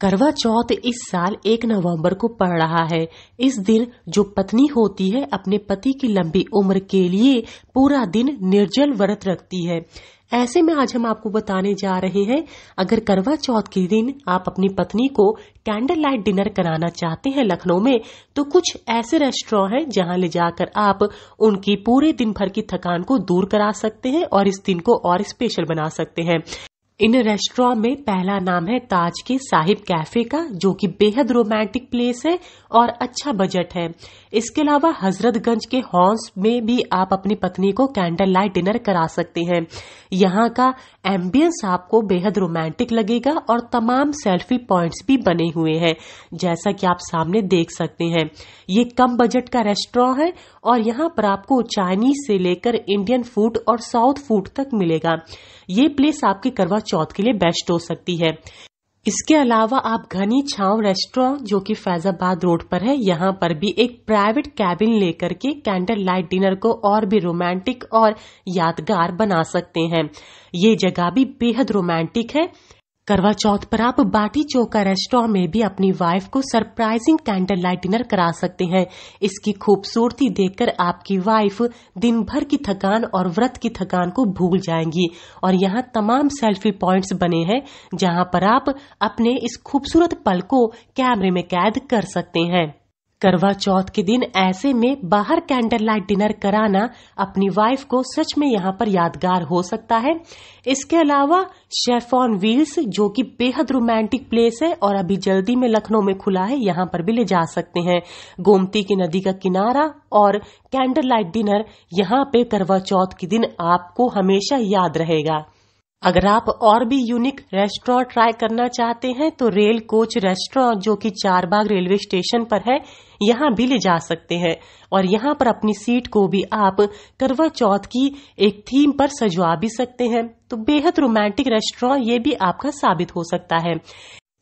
करवा चौथ इस साल एक नवंबर को पड़ रहा है इस दिन जो पत्नी होती है अपने पति की लंबी उम्र के लिए पूरा दिन निर्जल व्रत रखती है ऐसे में आज हम आपको बताने जा रहे हैं अगर करवा चौथ के दिन आप अपनी पत्नी को कैंडल लाइट डिनर कराना चाहते हैं लखनऊ में तो कुछ ऐसे रेस्टोरेंट हैं जहां ले जाकर आप उनकी पूरे दिन भर की थकान को दूर करा सकते हैं और इस दिन को और स्पेशल बना सकते हैं इन रेस्टोरा में पहला नाम है ताज के साहिब कैफे का जो कि बेहद रोमांटिक प्लेस है और अच्छा बजट है इसके अलावा हजरतगंज के हॉन्स में भी आप अपनी पत्नी को कैंडल लाइट डिनर करा सकते हैं यहाँ का एम्बियंस आपको बेहद रोमांटिक लगेगा और तमाम सेल्फी पॉइंट्स भी बने हुए हैं जैसा कि आप सामने देख सकते हैं ये कम बजट का रेस्टोरेंट है और यहाँ पर आपको चाइनीज से लेकर इंडियन फूड और साउथ फूड तक मिलेगा ये प्लेस आपके करवा चौथ के लिए बेस्ट हो सकती है इसके अलावा आप घनी छाव रेस्टोरेंट जो कि फैजाबाद रोड पर है यहाँ पर भी एक प्राइवेट कैबिन लेकर के कैंडल लाइट डिनर को और भी रोमांटिक और यादगार बना सकते हैं ये जगह भी बेहद रोमांटिक है करवा चौथ पर आप बाटी चौका रेस्टोरेंट में भी अपनी वाइफ को सरप्राइजिंग कैंडल लाइट डिनर करा सकते हैं इसकी खूबसूरती देखकर आपकी वाइफ दिन भर की थकान और व्रत की थकान को भूल जाएंगी और यहाँ तमाम सेल्फी पॉइंट्स बने हैं जहाँ पर आप अपने इस खूबसूरत पल को कैमरे में कैद कर सकते हैं करवा चौथ के दिन ऐसे में बाहर कैंडल लाइट डिनर कराना अपनी वाइफ को सच में यहाँ पर यादगार हो सकता है इसके अलावा शेफ ऑन व्हील्स जो कि बेहद रोमांटिक प्लेस है और अभी जल्दी में लखनऊ में खुला है यहाँ पर भी ले जा सकते हैं गोमती की नदी का किनारा और कैंडल लाइट डिनर यहाँ पे करवा चौथ के दिन आपको हमेशा याद रहेगा अगर आप और भी यूनिक रेस्टोरेंट ट्राई करना चाहते हैं तो रेल कोच रेस्टोरेंट जो कि चारबाग रेलवे स्टेशन पर है यहाँ भी ले जा सकते हैं और यहाँ पर अपनी सीट को भी आप करवा चौथ की एक थीम पर सजवा भी सकते हैं तो बेहद रोमांटिक रेस्टोरेंट ये भी आपका साबित हो सकता है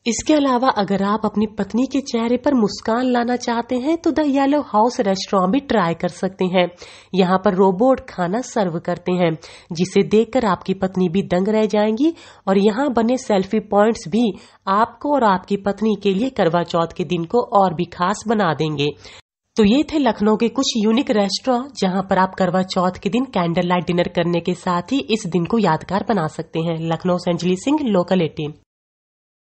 इसके अलावा अगर आप अपनी पत्नी के चेहरे पर मुस्कान लाना चाहते हैं तो द येलो हाउस रेस्टोरेंट भी ट्राई कर सकते हैं यहाँ पर रोबोट खाना सर्व करते हैं जिसे देखकर आपकी पत्नी भी दंग रह जाएंगी और यहाँ बने सेल्फी पॉइंट्स भी आपको और आपकी पत्नी के लिए करवा चौथ के दिन को और भी खास बना देंगे तो ये थे लखनऊ के कुछ यूनिक रेस्टोरेंट जहां पर आप करवा चौथ के दिन कैंडल लाइट डिनर करने के साथ ही इस दिन को यादगार बना सकते हैं लखनऊ से अंजलि सिंह लोकल एटीन